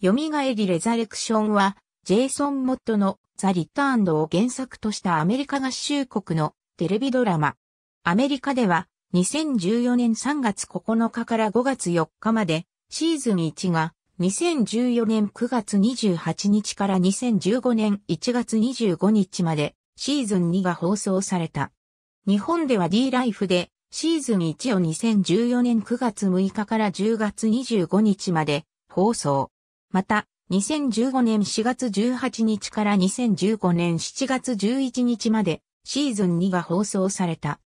蘇りレザレクションは、ジェイソン・モッドのザ・リターンドを原作としたアメリカ合衆国のテレビドラマ。アメリカでは2014年3月9日から5月4日までシーズン1が2014年9月28日から2015年1月25日までシーズン2が放送された。日本では D ライフでシーズン1を2014年9月6日から10月25日まで放送。また、2015年4月18日から2015年7月11日までシーズン2が放送された。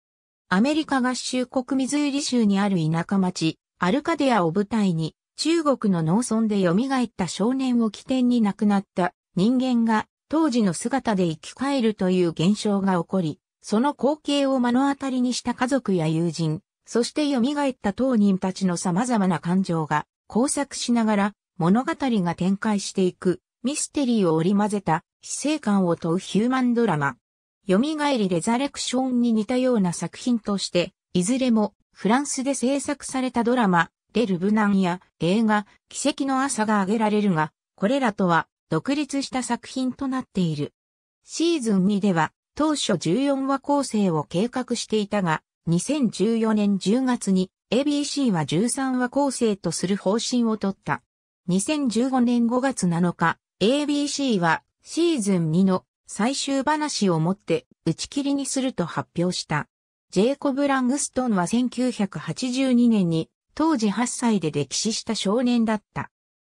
アメリカ合衆国ミズーリ州にある田舎町、アルカデアを舞台に中国の農村で蘇った少年を起点に亡くなった人間が当時の姿で生き返るという現象が起こり、その光景を目の当たりにした家族や友人、そして蘇った当人たちの様々な感情が交錯しながら物語が展開していく、ミステリーを織り交ぜた、死生観を問うヒューマンドラマ。蘇りレザレクションに似たような作品として、いずれもフランスで制作されたドラマ、レ・ルブナンや映画、奇跡の朝が挙げられるが、これらとは独立した作品となっている。シーズン2では、当初14話構成を計画していたが、2014年10月に ABC は13話構成とする方針を取った。2015年5月7日、ABC はシーズン2の最終話をもって打ち切りにすると発表した。ジェイコブ・ラングストンは1982年に当時8歳で歴史した少年だった。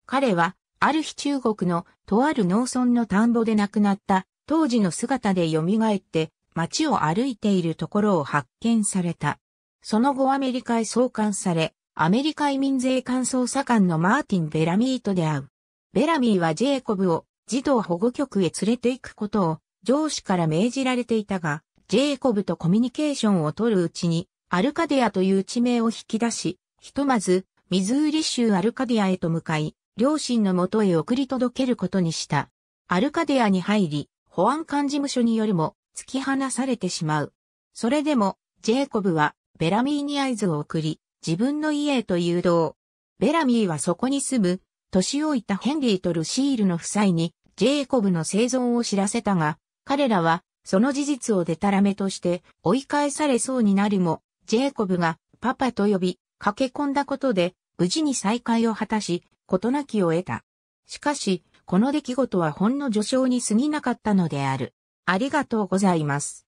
彼はある日中国のとある農村の田んぼで亡くなった当時の姿で蘇って街を歩いているところを発見された。その後アメリカへ送還され、アメリカ移民税関捜査官のマーティン・ベラミーと出会う。ベラミーはジェイコブを児童保護局へ連れて行くことを上司から命じられていたが、ジェイコブとコミュニケーションを取るうちに、アルカディアという地名を引き出し、ひとまず、ミズーリ州アルカディアへと向かい、両親のもとへ送り届けることにした。アルカディアに入り、保安官事務所によりも、突き放されてしまう。それでも、ジェイコブは、ベラミーに合図を送り、自分の家へと誘導。ベラミーはそこに住む、年老いたヘンリーとルシールの夫妻に、ジェイコブの生存を知らせたが、彼らは、その事実をデタラメとして追い返されそうになるも、ジェイコブがパパと呼び、駆け込んだことで、無事に再会を果たし、事なきを得た。しかし、この出来事はほんの序章に過ぎなかったのである。ありがとうございます。